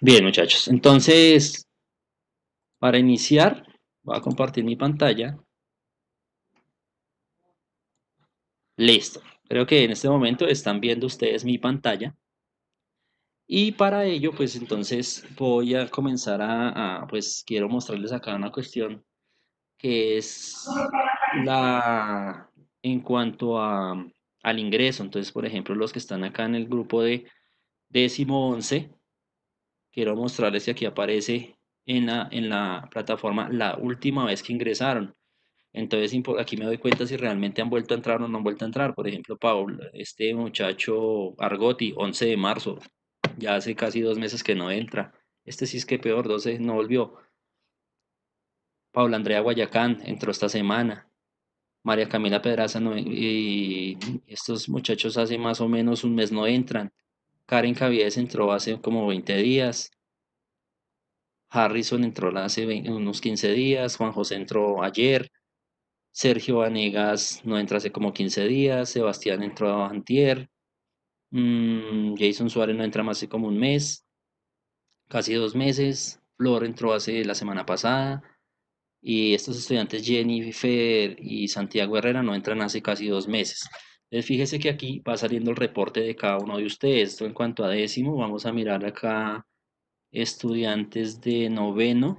Bien, muchachos. Entonces, para iniciar, voy a compartir mi pantalla. Listo. Creo que en este momento están viendo ustedes mi pantalla. Y para ello, pues entonces voy a comenzar a, pues quiero mostrarles acá una cuestión que es la, en cuanto a, al ingreso. Entonces, por ejemplo, los que están acá en el grupo de décimo once, quiero mostrarles que aquí aparece en la, en la plataforma la última vez que ingresaron. Entonces aquí me doy cuenta si realmente han vuelto a entrar o no han vuelto a entrar. Por ejemplo, Paul, este muchacho Argoti, 11 de marzo, ya hace casi dos meses que no entra. Este sí es que peor, 12, no volvió. Paula Andrea Guayacán entró esta semana. María Camila Pedraza y estos muchachos hace más o menos un mes no entran. Karen Cavies entró hace como 20 días. Harrison entró hace unos 15 días. Juan José entró ayer. Sergio Vanegas no entra hace como 15 días. Sebastián entró antier. Mm, Jason Suárez no entra más hace como un mes. Casi dos meses. Flor entró hace la semana pasada. Y estos estudiantes Jennifer y Santiago Herrera no entran hace casi dos meses fíjese que aquí va saliendo el reporte de cada uno de ustedes. en cuanto a décimo, vamos a mirar acá estudiantes de noveno.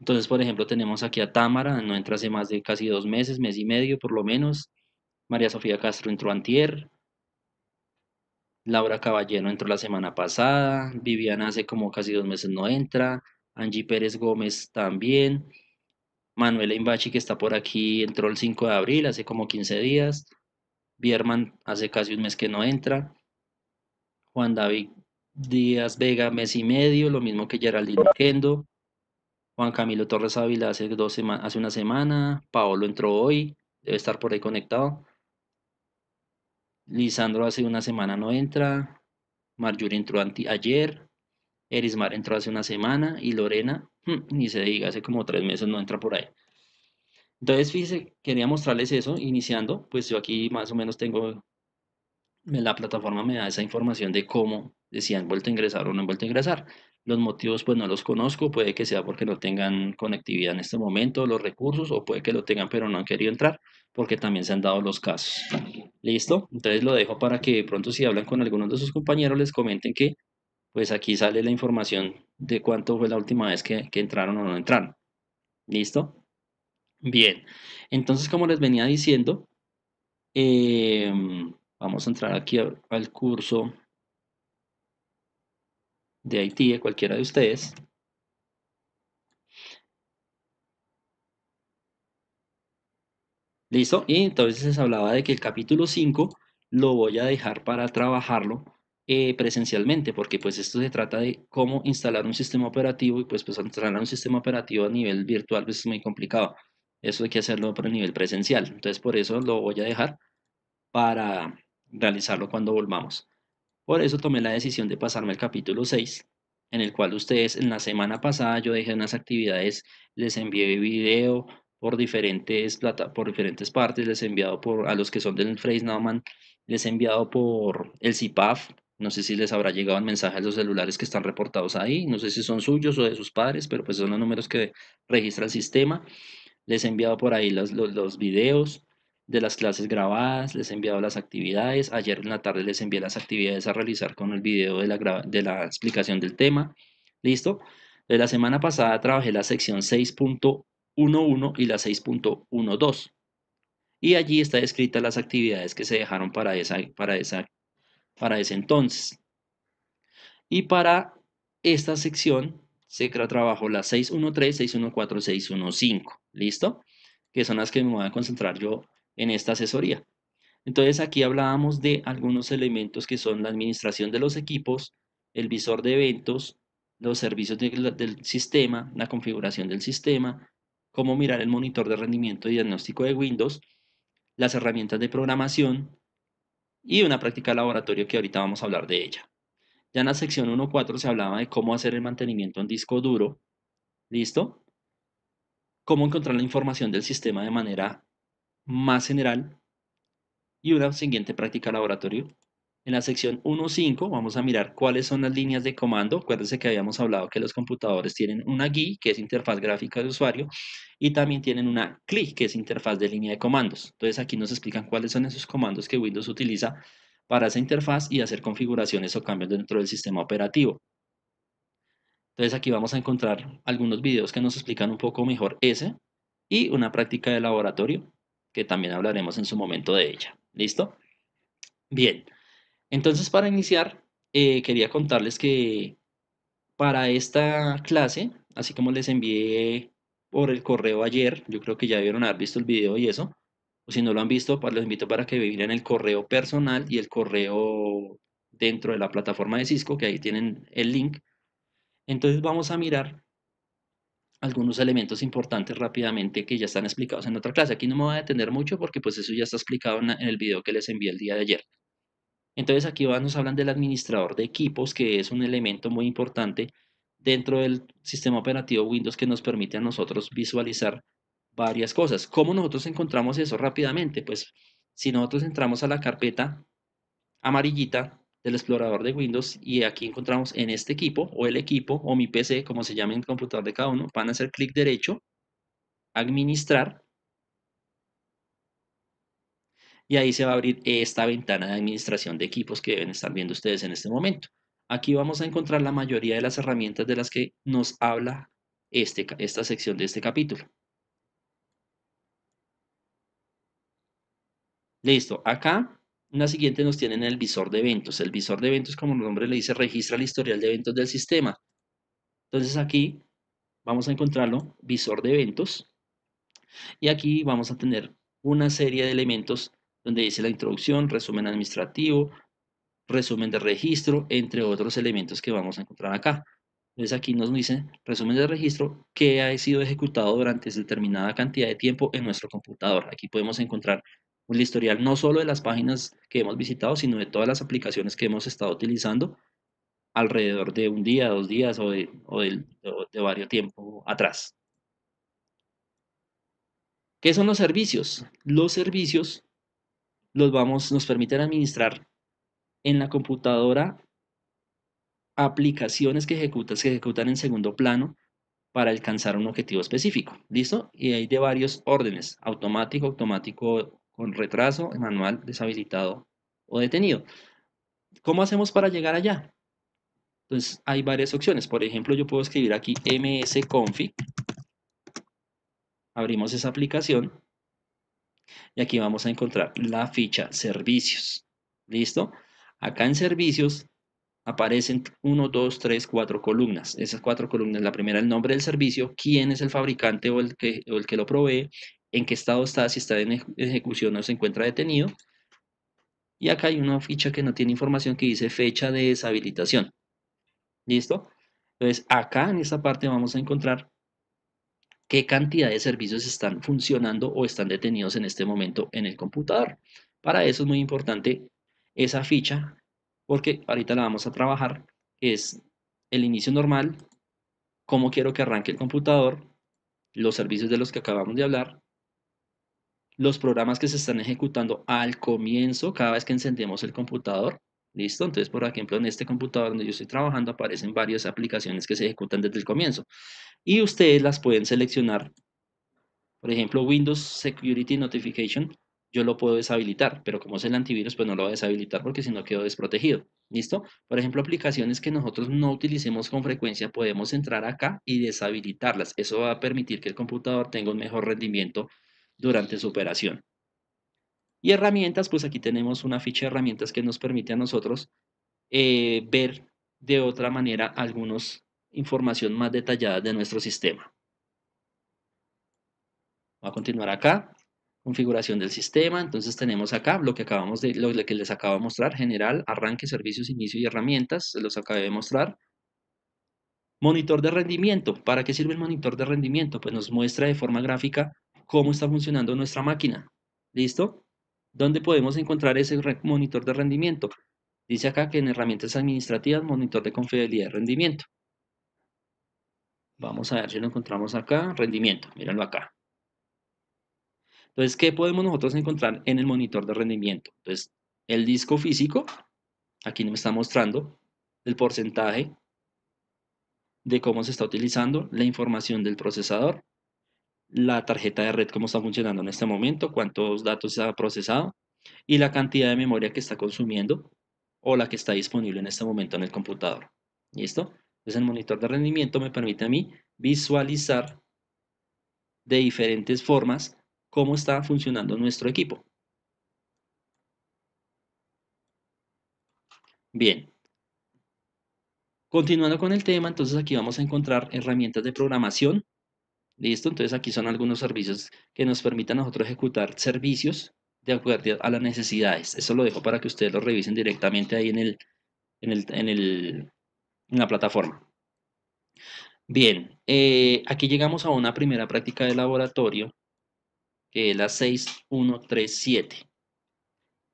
Entonces, por ejemplo, tenemos aquí a Tamara, no entra hace más de casi dos meses, mes y medio por lo menos. María Sofía Castro entró antier. Laura Caballero entró la semana pasada. Viviana hace como casi dos meses no entra. Angie Pérez Gómez también. Manuel Imbachi, que está por aquí, entró el 5 de abril, hace como 15 días. Bierman hace casi un mes que no entra. Juan David Díaz Vega, mes y medio, lo mismo que Geraldino Kendo. Juan Camilo Torres Ávila hace, hace una semana. Paolo entró hoy, debe estar por ahí conectado. Lisandro hace una semana no entra. Marjorie entró ayer. Erismar entró hace una semana y Lorena, hmm, ni se diga, hace como tres meses no entra por ahí. Entonces, fíjese quería mostrarles eso iniciando, pues yo aquí más o menos tengo, la plataforma me da esa información de cómo, decían si han vuelto a ingresar o no han vuelto a ingresar. Los motivos pues no los conozco, puede que sea porque no tengan conectividad en este momento, los recursos, o puede que lo tengan pero no han querido entrar, porque también se han dado los casos. ¿Listo? Entonces lo dejo para que pronto si hablan con algunos de sus compañeros les comenten que pues aquí sale la información de cuánto fue la última vez que, entraron o no entraron. ¿Listo? Bien, entonces como les venía diciendo, em, vamos a entrar aquí al curso de Haití, de cualquiera de ustedes. Listo, y entonces les hablaba de que el capítulo 5 lo voy a dejar para trabajarlo eh, presencialmente, porque pues esto se trata de cómo instalar un sistema operativo y pues, pues instalar un sistema operativo a nivel virtual pues, es muy complicado. Eso hay que hacerlo por el nivel presencial. Entonces por eso lo voy a dejar para realizarlo cuando volvamos. Por eso tomé la decisión de pasarme al capítulo 6, en el cual ustedes en la semana pasada yo dejé unas actividades, les envié video por diferentes, plata, por diferentes partes, les he enviado por, a los que son del man les he enviado por el CIPAF, no sé si les habrá llegado el mensaje a los celulares que están reportados ahí, no sé si son suyos o de sus padres, pero pues son los números que registra el sistema. Les he enviado por ahí los, videos de las clases grabadas, les he enviado las actividades. Ayer en la tarde les envié las actividades a realizar con el video de la, de la explicación del tema. ¿Listo? De la semana pasada trabajé la sección 6.11 y la 6.12. Y allí está escrita las actividades que se dejaron para esa, para esa para ese entonces. Y para esta sección se trabajó la 613, 614, 615. ¿Listo? Que son las que me voy a concentrar yo en esta asesoría. Entonces aquí hablábamos de algunos elementos que son la administración de los equipos, el visor de eventos, los servicios del sistema, la configuración del sistema, cómo mirar el monitor de rendimiento y diagnóstico de Windows, las herramientas de programación, y una práctica laboratorio que ahorita vamos a hablar de ella. Ya en la sección 1.4 se hablaba de cómo hacer el mantenimiento en disco duro, ¿listo? Cómo encontrar la información del sistema de manera más general y una siguiente práctica laboratorio en la sección 1.5 vamos a mirar cuáles son las líneas de comando. Acuérdense que habíamos hablado que los computadores tienen una GUI, que es interfaz gráfica de usuario, y también tienen una CLI, que es interfaz de línea de comandos. Entonces aquí nos explican cuáles son esos comandos que Windows utiliza para esa interfaz y hacer configuraciones o cambios dentro del sistema operativo. Entonces aquí vamos a encontrar algunos videos que nos explican un poco mejor ese y una práctica de laboratorio que también hablaremos en su momento de ella. ¿Listo? Bien. Entonces, para iniciar, eh, quería contarles que para esta clase, así como les envié por el correo ayer, yo creo que ya vieron haber visto el video y eso, o si no lo han visto, pues los invito para que miren el correo personal y el correo dentro de la plataforma de Cisco, que ahí tienen el link. Entonces vamos a mirar algunos elementos importantes rápidamente que ya están explicados en otra clase. Aquí no me voy a detener mucho porque pues eso ya está explicado en el video que les envié el día de ayer. Entonces aquí nos hablan del administrador de equipos, que es un elemento muy importante dentro del sistema operativo Windows que nos permite a nosotros visualizar varias cosas. ¿Cómo nosotros encontramos eso rápidamente? Pues si nosotros entramos a la carpeta amarillita del explorador de Windows y aquí encontramos en este equipo o el equipo o mi PC, como se llame en el computador de cada uno, van a hacer clic derecho, administrar y ahí se va a abrir esta ventana de administración de equipos que deben estar viendo ustedes en este momento. Aquí vamos a encontrar la mayoría de las herramientas de las que nos habla este esta sección de este capítulo. Listo, acá en la siguiente nos tienen el visor de eventos. El visor de eventos, como el nombre le dice, registra el historial de eventos del sistema. Entonces aquí vamos a encontrarlo, visor de eventos. Y aquí vamos a tener una serie de elementos donde dice la introducción, resumen administrativo, resumen de registro, entre otros elementos que vamos a encontrar acá. Entonces aquí nos dice resumen de registro que ha sido ejecutado durante determinada cantidad de tiempo en nuestro computador. Aquí podemos encontrar un historial no solo de las páginas que hemos visitado, sino de todas las aplicaciones que hemos estado utilizando alrededor de un día, dos días o de, o varios tiempo atrás. ¿Qué son los servicios? Los servicios los vamos, nos permiten administrar en la computadora aplicaciones que que ejecutan en segundo plano para alcanzar un objetivo específico. ¿Listo? Y hay de varios órdenes, automático, automático con retraso, manual, deshabilitado o detenido. ¿Cómo hacemos para llegar allá? Entonces hay varias opciones. Por ejemplo, yo puedo escribir aquí msconfig. Abrimos esa aplicación y aquí vamos a encontrar la ficha servicios. ¿Listo? Acá en servicios aparecen 1, 2, 3, 4 columnas. Esas cuatro columnas, la primera el nombre del servicio, quién es el fabricante o el que, o el que lo provee, en qué estado está, si está en ejecución o se encuentra detenido. Y acá hay una ficha que no tiene información que dice fecha de deshabilitación. ¿Listo? Entonces, acá en esta parte vamos a encontrar qué cantidad de servicios están funcionando o están detenidos en este momento en el computador. Para eso es muy importante esa ficha, porque ahorita la vamos a trabajar, es el inicio normal, cómo quiero que arranque el computador, los servicios de los que acabamos de hablar, los programas que se están ejecutando al comienzo, cada vez que encendemos el computador, ¿Listo? Entonces, por ejemplo, en este computador donde yo estoy trabajando aparecen varias aplicaciones que se ejecutan desde el comienzo y ustedes las pueden seleccionar. Por ejemplo, Windows Security Notification, yo lo puedo deshabilitar, pero como es el antivirus, pues no lo voy a deshabilitar porque si no quedo desprotegido. ¿Listo? Por ejemplo, aplicaciones que nosotros no utilicemos con frecuencia, podemos entrar acá y deshabilitarlas. Eso va a permitir que el computador tenga un mejor rendimiento durante su operación. Y herramientas, pues aquí tenemos una ficha de herramientas que nos permite a nosotros eh, ver de otra manera algunos información más detallada de nuestro sistema. Va a continuar acá, configuración del sistema, entonces tenemos acá lo que acabamos de, lo que les acabo de mostrar, general, arranque, servicios, inicio y herramientas, se los acabé de mostrar. Monitor de rendimiento, ¿para qué sirve el monitor de rendimiento? Pues nos muestra de forma gráfica cómo está funcionando nuestra máquina, ¿listo? ¿Dónde podemos encontrar ese monitor de rendimiento? Dice acá que en herramientas administrativas, monitor de confiabilidad de rendimiento. Vamos a ver si lo encontramos acá. Rendimiento, mírenlo acá. Entonces, ¿qué podemos nosotros encontrar en el monitor de rendimiento? Entonces, el disco físico, aquí me está mostrando el porcentaje de cómo se está utilizando, la información del procesador, la tarjeta de red, cómo está funcionando en este momento, cuántos datos se ha procesado y la cantidad de memoria que está consumiendo o la que está disponible en este momento en el computador. ¿Listo? Entonces el monitor de rendimiento me permite a mí visualizar de diferentes formas cómo está funcionando nuestro equipo. Bien. Continuando con el tema, entonces aquí vamos a encontrar herramientas de programación. ¿Listo? Entonces aquí son algunos servicios que nos permitan a nosotros ejecutar servicios de acuerdo a las necesidades. Eso lo dejo para que ustedes lo revisen directamente ahí en el, en el, en el la plataforma. Bien, eh, aquí llegamos a una primera práctica de laboratorio, que es la 6137.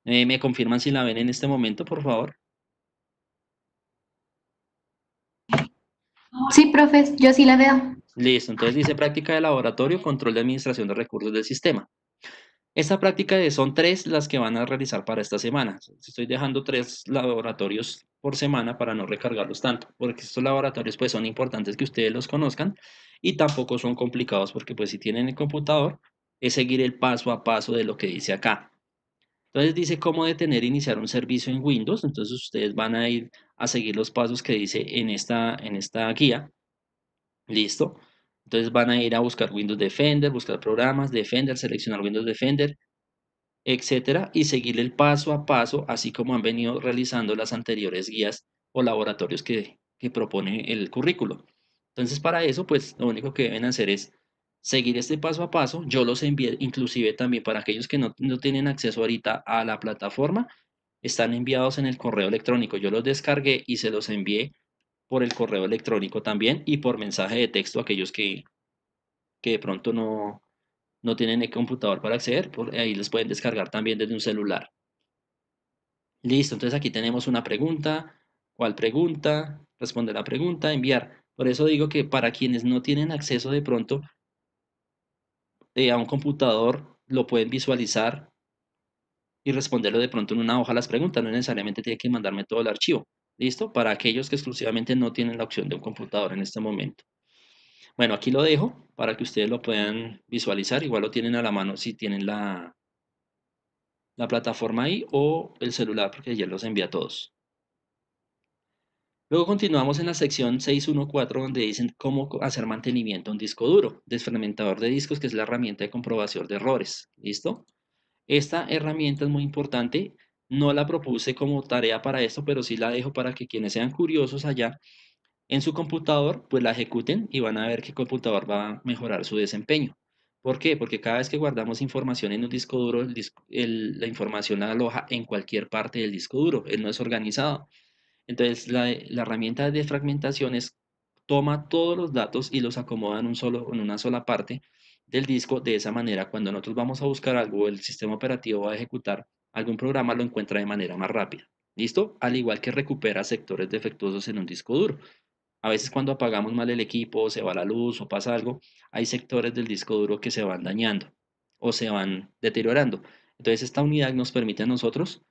Eh, ¿Me confirman si la ven en este momento, por favor? Sí, profes, yo sí la veo. Listo, entonces dice práctica de laboratorio, control de administración de recursos del sistema. Esta práctica son tres las que van a realizar para esta semana. Estoy dejando tres laboratorios por semana para no recargarlos tanto, porque estos laboratorios pues son importantes que ustedes los conozcan y tampoco son complicados porque pues si tienen el computador es seguir el paso a paso de lo que dice acá. Entonces dice cómo detener iniciar un servicio en Windows, entonces ustedes van a ir a seguir los pasos que dice en esta, en esta guía. Listo. Entonces van a ir a buscar Windows Defender, buscar programas, Defender, seleccionar Windows Defender, etcétera, y seguir el paso a paso, así como han venido realizando las anteriores guías o laboratorios que, propone el currículo. Entonces, para eso, pues lo único que deben hacer es seguir este paso a paso. Yo los envié inclusive también para aquellos que no, no tienen acceso ahorita a la plataforma, están enviados en el correo electrónico. Yo los descargué y se los envié por el correo electrónico también y por mensaje de texto a aquellos que, que de pronto no, no tienen el computador para acceder, ahí les pueden descargar también desde un celular. Listo, entonces aquí tenemos una pregunta, ¿cuál pregunta? Responder la pregunta, enviar. Por eso digo que para quienes no tienen acceso de pronto eh, a un computador, lo pueden visualizar y responderlo de pronto en una hoja las preguntas, no necesariamente tiene que mandarme todo el archivo. ¿Listo? Para aquellos que exclusivamente no tienen la opción de un computador en este momento. Bueno, aquí lo dejo para que ustedes lo puedan visualizar. Igual lo tienen a la mano si tienen la, la plataforma ahí o el celular, porque ya los envía a todos. Luego continuamos en la sección 614 donde dicen cómo hacer mantenimiento a un disco duro, desfragmentador de discos, que es la herramienta de comprobación de errores. ¿Listo? Esta herramienta es muy importante. No la propuse como tarea para esto, pero sí la dejo para que quienes sean curiosos allá en su computador, pues la ejecuten y van a ver que computador va a mejorar su desempeño. ¿Por qué? Porque cada vez que guardamos información en un disco duro, la información la aloja en cualquier parte del disco duro, él no es organizado. Entonces, la, herramienta de fragmentación es, toma todos los datos y los acomoda en, un solo, en una sola parte del disco. De esa manera, cuando nosotros vamos a buscar algo, el sistema operativo va a ejecutar algún programa, lo encuentra de manera más rápida. ¿Listo? Al igual que recupera sectores defectuosos en un disco duro. A veces cuando apagamos mal el equipo, se va la luz o pasa algo, hay sectores del disco duro que se van dañando o se van deteriorando. Entonces esta unidad nos permite a nosotros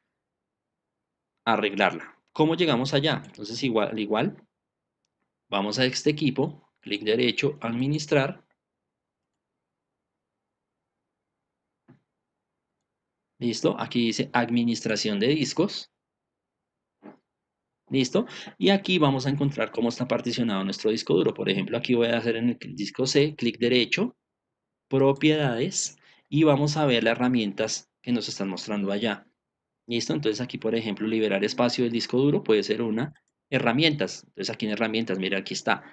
arreglarla. ¿Cómo llegamos allá? Entonces igual, igual vamos a este equipo, clic derecho, administrar. Listo, aquí dice administración de discos. ¿Listo? Y aquí vamos a encontrar cómo está particionado nuestro disco duro. Por ejemplo, aquí voy a hacer en el disco C, clic derecho, propiedades, y vamos a ver las herramientas que nos están mostrando allá. ¿Listo? Entonces aquí, por ejemplo, liberar espacio del disco duro puede ser una herramientas. Entonces aquí en herramientas, mira, aquí está.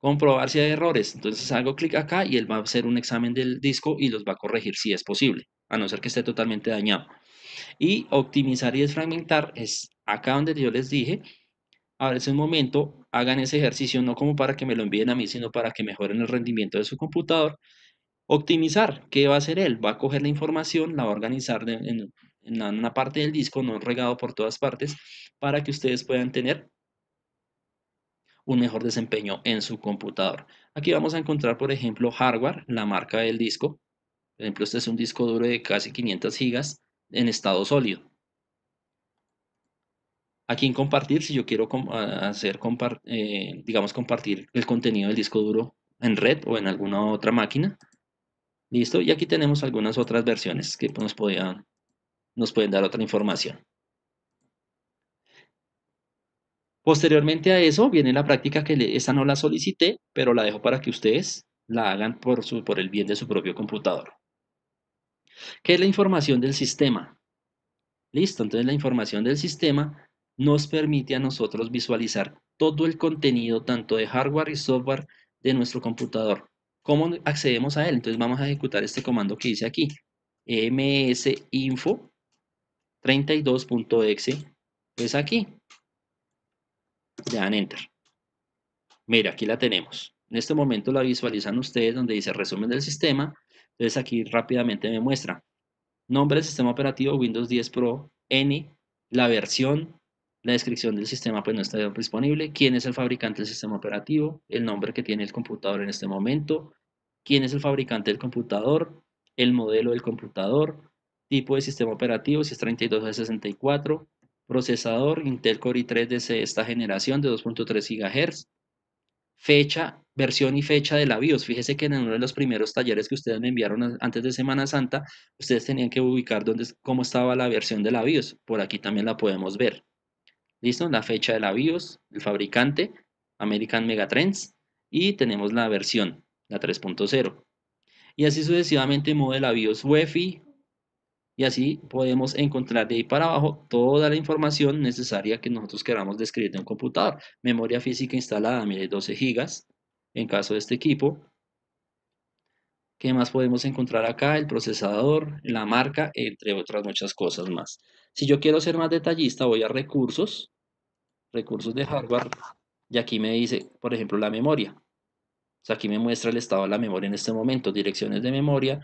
Comprobar si hay errores. Entonces hago clic acá y él va a hacer un examen del disco y los va a corregir si es posible, a no ser que esté totalmente dañado. Y optimizar y desfragmentar es acá donde yo les dije es ese momento hagan ese ejercicio no como para que me lo envíen a mí, sino para que mejoren el rendimiento de su computador. Optimizar, ¿qué va a hacer él? Va a coger la información, la va a organizar en, en una parte del disco, no regado por todas partes, para que ustedes puedan tener un mejor desempeño en su computador. Aquí vamos a encontrar, por ejemplo, hardware, la marca del disco. Por ejemplo, este es un disco duro de casi 500 gigas en estado sólido. Aquí en compartir si yo quiero hacer, eh, digamos, compartir el contenido del disco duro en red o en alguna otra máquina. Listo, y aquí tenemos algunas otras versiones que nos, nos pueden dar otra información. Posteriormente a eso viene la práctica que esa no la solicité, pero la dejo para que ustedes la hagan por, su, por el bien de su propio computador. ¿Qué es la información del sistema? Listo, entonces la información del sistema nos permite a nosotros visualizar todo el contenido, tanto de hardware y software de nuestro computador. ¿Cómo accedemos a él? Entonces vamos a ejecutar este comando que dice aquí, msinfo 32.exe, es aquí. Le dan enter. Mira, aquí la tenemos. En este momento la visualizan ustedes donde dice resumen del sistema. Entonces aquí rápidamente me muestra nombre del sistema operativo Windows 10 Pro N, la versión la descripción del sistema pues, no está disponible. ¿Quién es el fabricante del sistema operativo? El nombre que tiene el computador en este momento. ¿Quién es el fabricante del computador? El modelo del computador. Tipo de sistema operativo, si es 32 de 64. Procesador, Intel Core i3 de esta generación de 2.3 GHz. Fecha, versión y fecha de la BIOS. Fíjese que en uno de los primeros talleres que ustedes me enviaron antes de Semana Santa, ustedes tenían que ubicar dónde, cómo estaba la versión de la BIOS. Por aquí también la podemos ver. ¿Listo? La fecha de la BIOS, el fabricante, American Megatrends, y tenemos la versión, la 3.0. Y así sucesivamente la BIOS UEFI, y así podemos encontrar de ahí para abajo toda la información necesaria que nosotros queramos describir de un computador. Memoria física instalada, mire, 12 GB en caso de este equipo. ¿Qué más podemos encontrar acá? El procesador, la marca, entre otras muchas cosas más. Si yo quiero ser más detallista, voy a recursos recursos de hardware, y aquí me dice, por ejemplo, la memoria. O sea, aquí me muestra el estado de la memoria en este momento, direcciones de memoria,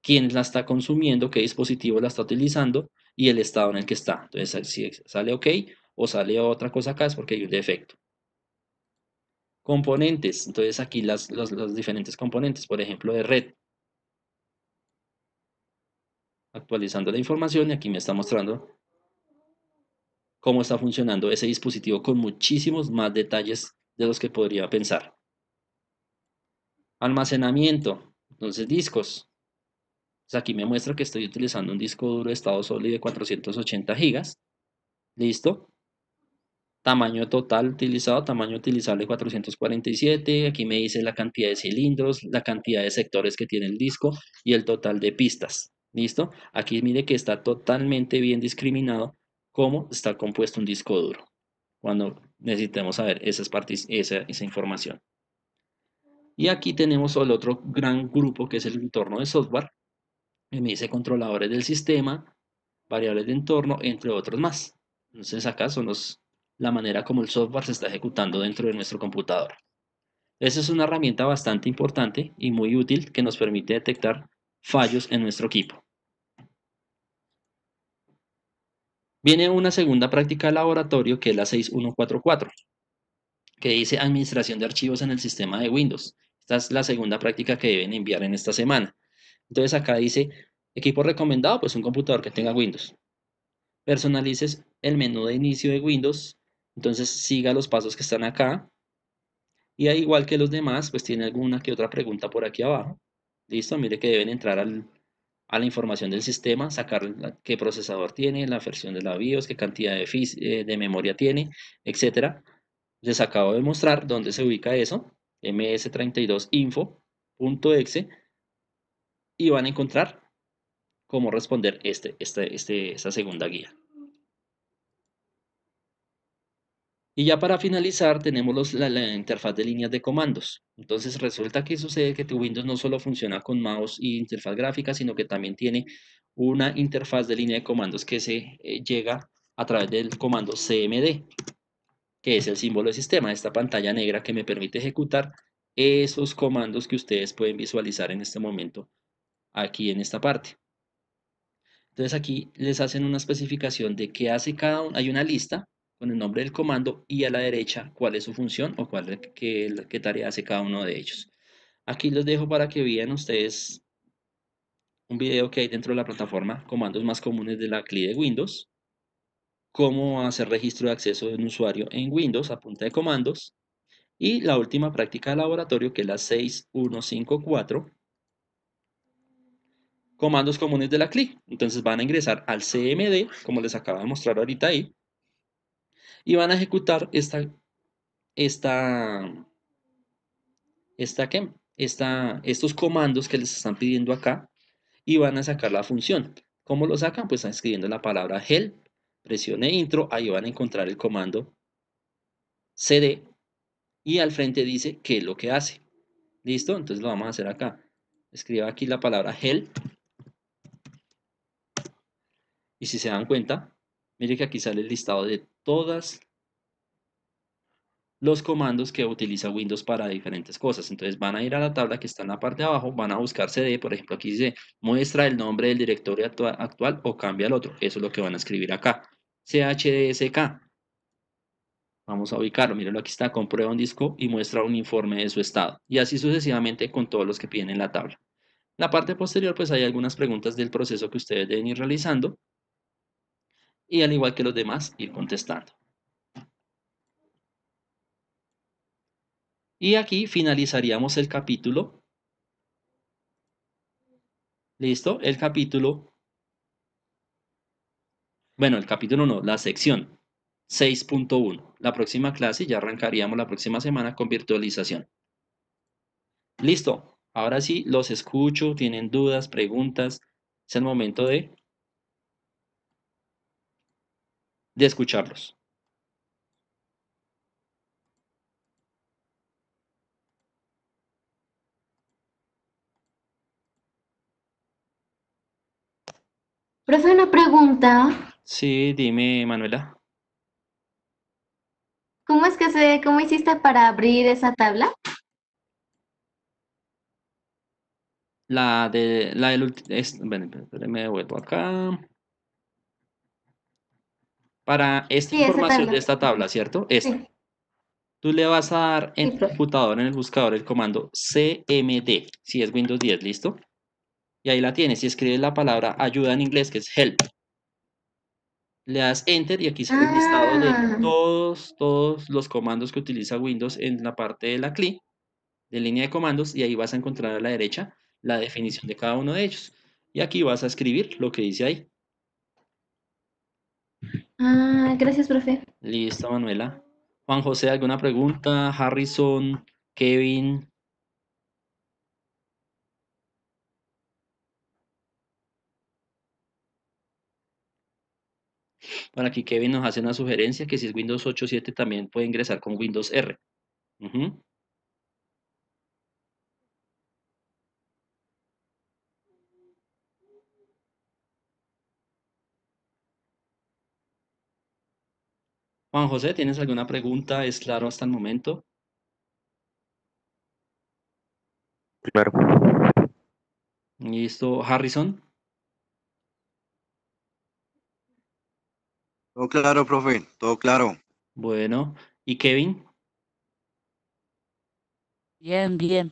quién la está consumiendo, qué dispositivo la está utilizando y el estado en el que está. Entonces, si sale OK o sale otra cosa acá es porque hay un defecto. Componentes. Entonces, aquí las, los diferentes componentes, por ejemplo, de red. Actualizando la información y aquí me está mostrando cómo está funcionando ese dispositivo con muchísimos más detalles de los que podría pensar. Almacenamiento, entonces discos. aquí me muestra que estoy utilizando un disco duro de estado sólido de 480 gigas. Listo. Tamaño total utilizado, tamaño utilizable 447. Aquí me dice la cantidad de cilindros, la cantidad de sectores que tiene el disco y el total de pistas. Listo. Aquí mire que está totalmente bien discriminado cómo está compuesto un disco duro cuando necesitemos saber esas partes, esa, información. Y aquí tenemos el otro gran grupo que es el entorno de software, que me dice controladores del sistema, variables de entorno, entre otros más. Entonces acá son los, la manera como el software se está ejecutando dentro de nuestro computador. Esa es una herramienta bastante importante y muy útil que nos permite detectar fallos en nuestro equipo. Viene una segunda práctica de laboratorio que es la 6144, que dice administración de archivos en el sistema de Windows. Esta es la segunda práctica que deben enviar en esta semana. Entonces acá dice, equipo recomendado, pues un computador que tenga Windows. Personalices el menú de inicio de Windows, entonces siga los pasos que están acá. Y al igual que los demás, pues tiene alguna que otra pregunta por aquí abajo. Listo, mire que deben entrar al, a la información del sistema, sacar qué procesador tiene, la versión de la BIOS, qué cantidad de, eh, de memoria tiene, etc. Les acabo de mostrar dónde se ubica eso, ms32info.exe, y van a encontrar cómo responder este, este, este esta segunda guía. Y ya para finalizar tenemos la, interfaz de líneas de comandos. Entonces resulta que sucede que tu Windows no solo funciona con mouse y interfaz gráfica, sino que también tiene una interfaz de línea de comandos que se eh, llega a través del comando cmd, que es el símbolo del sistema, esta pantalla negra que me permite ejecutar esos comandos que ustedes pueden visualizar en este momento aquí en esta parte. Entonces aquí les hacen una especificación de qué hace cada uno. Hay una lista el nombre del comando y a la derecha cuál es su función o cuál, qué, qué tarea hace cada uno de ellos. Aquí los dejo para que vean ustedes un video que hay dentro de la plataforma, comandos más comunes de la CLI de Windows, cómo hacer registro de acceso de un usuario en Windows a punta de comandos, y la última práctica de laboratorio que es la 6154, comandos comunes de la CLI. Entonces van a ingresar al CMD, como les acabo de mostrar ahorita ahí, y van a ejecutar esta, esta, esta, estos comandos que les están pidiendo acá y van a sacar la función. ¿Cómo lo sacan? Pues están escribiendo la palabra help, presione intro, ahí van a encontrar el comando cd y al frente dice qué es lo que hace. ¿Listo? Entonces lo vamos a hacer acá. Escriba aquí la palabra help. Y si se dan cuenta, mire que aquí sale el listado de todos los comandos que utiliza Windows para diferentes cosas. Entonces van a ir a la tabla que está en la parte de abajo, van a buscar CD, por ejemplo aquí dice muestra el nombre del directorio actual, o cambia al otro. Eso es lo que van a escribir acá. CHDSK. Vamos a ubicarlo, míralo, aquí está, comprueba un disco y muestra un informe de su estado. Y así sucesivamente con todos los que piden en la tabla. En la parte posterior pues hay algunas preguntas del proceso que ustedes deben ir realizando y al igual que los demás ir contestando. Y aquí finalizaríamos el capítulo. ¿Listo? El capítulo. Bueno, el capítulo no, la sección 6.1. La próxima clase, ya arrancaríamos la próxima semana con virtualización. Listo. Ahora sí, los escucho, tienen dudas, preguntas. Es el momento de de escucharlos. Profe, una pregunta. Sí, dime, Manuela. ¿Cómo es que se, cómo hiciste para abrir esa tabla? La de, la del, último. me vuelvo acá para esta información de esta tabla, ¿cierto? Esta. Tú le vas a dar en tu en el buscador, el comando CMD, si es Windows 10, ¿listo? Y ahí la tienes, y escribes la palabra ayuda en inglés, que es help. Le das enter y aquí se ve listado de ah. todos, todos los comandos que utiliza Windows en la parte de la CLI, de línea de comandos, y ahí vas a encontrar a la derecha la definición de cada uno de ellos. Y aquí vas a escribir lo que dice ahí. Ah, gracias, profe. Listo, Manuela. Juan José, ¿alguna pregunta? Harrison, Kevin. Bueno, aquí Kevin nos hace una sugerencia que si es Windows 8.7 también puede ingresar con Windows R. Juan José, ¿tienes alguna pregunta? ¿Es claro hasta el momento? Claro. Listo. Harrison. Todo claro, profe, todo claro. Bueno, ¿y Kevin? Bien, bien.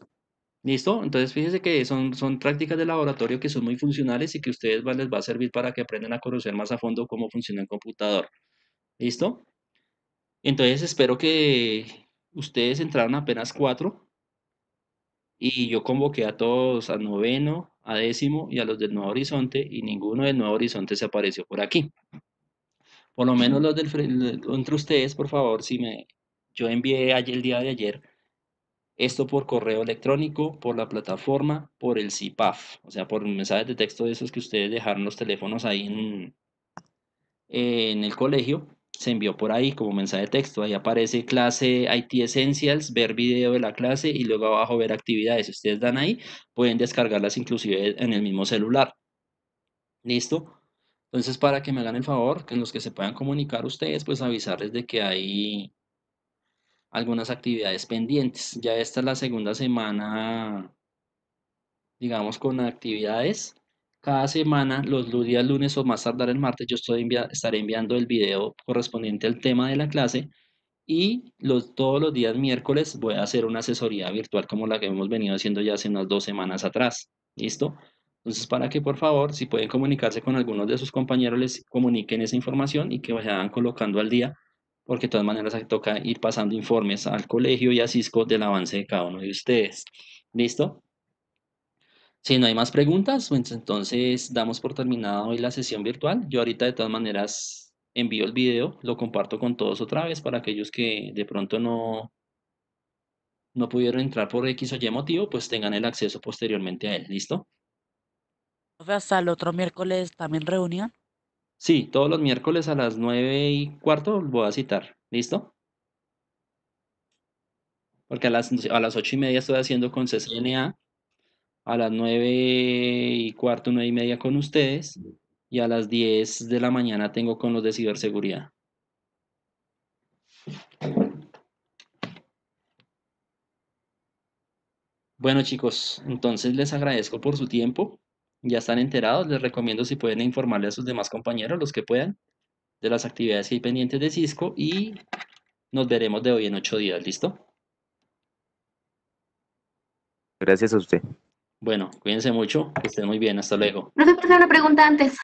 Listo, entonces fíjense que son, son prácticas de laboratorio que son muy funcionales y que a ustedes les va a servir para que aprendan a conocer más a fondo cómo funciona el computador. ¿Listo? Entonces espero que ustedes entraron apenas cuatro y yo convoqué a todos, a noveno, a décimo y a los del Nuevo Horizonte y ninguno del Nuevo Horizonte se apareció por aquí. Por lo menos los del entre ustedes, por favor, si me yo envié ayer el día de ayer esto por correo electrónico, por la plataforma, por el CIPAF, o sea, por mensajes de texto de esos que ustedes dejaron los teléfonos ahí en, en el colegio se envió por ahí como mensaje de texto. Ahí aparece clase IT Essentials, ver video de la clase y luego abajo ver actividades. Si ustedes dan ahí, pueden descargarlas inclusive en el mismo celular. ¿Listo? Entonces, para que me hagan el favor, que en los que se puedan comunicar ustedes, pues avisarles de que hay algunas actividades pendientes. Ya esta es la segunda semana, digamos, con actividades cada semana, los días lunes o más tardar el martes, yo estoy estaré enviando el video correspondiente al tema de la clase y los, todos los días miércoles voy a hacer una asesoría virtual como la que hemos venido haciendo ya hace unas dos semanas atrás. ¿Listo? Entonces, para que por favor, si pueden comunicarse con algunos de sus compañeros, les comuniquen esa información y que vayan colocando al día, porque de todas maneras toca ir pasando informes al colegio y a Cisco del avance de cada uno de ustedes. ¿Listo? Si no hay más preguntas, pues entonces damos por terminada hoy la sesión virtual. Yo ahorita de todas maneras envío el video, lo comparto con todos otra vez para aquellos que de pronto no, no pudieron entrar por X o Y motivo, pues tengan el acceso posteriormente a él. ¿Listo? ¿Hasta el otro miércoles también reunión? Sí, todos los miércoles a las 9 y cuarto voy a citar. ¿Listo? Porque a las, a las 8 y media estoy haciendo con CCNA a las nueve y cuarto, 9 y media con ustedes y a las 10 de la mañana tengo con los de ciberseguridad. Bueno chicos, entonces les agradezco por su tiempo. Ya están enterados, les recomiendo si pueden informarle a sus demás compañeros, los que puedan, de las actividades que hay pendientes de Cisco y nos veremos de hoy en ocho días, ¿listo? Gracias a usted. Bueno, cuídense mucho, que estén muy bien, hasta luego. No se hacer una pregunta antes.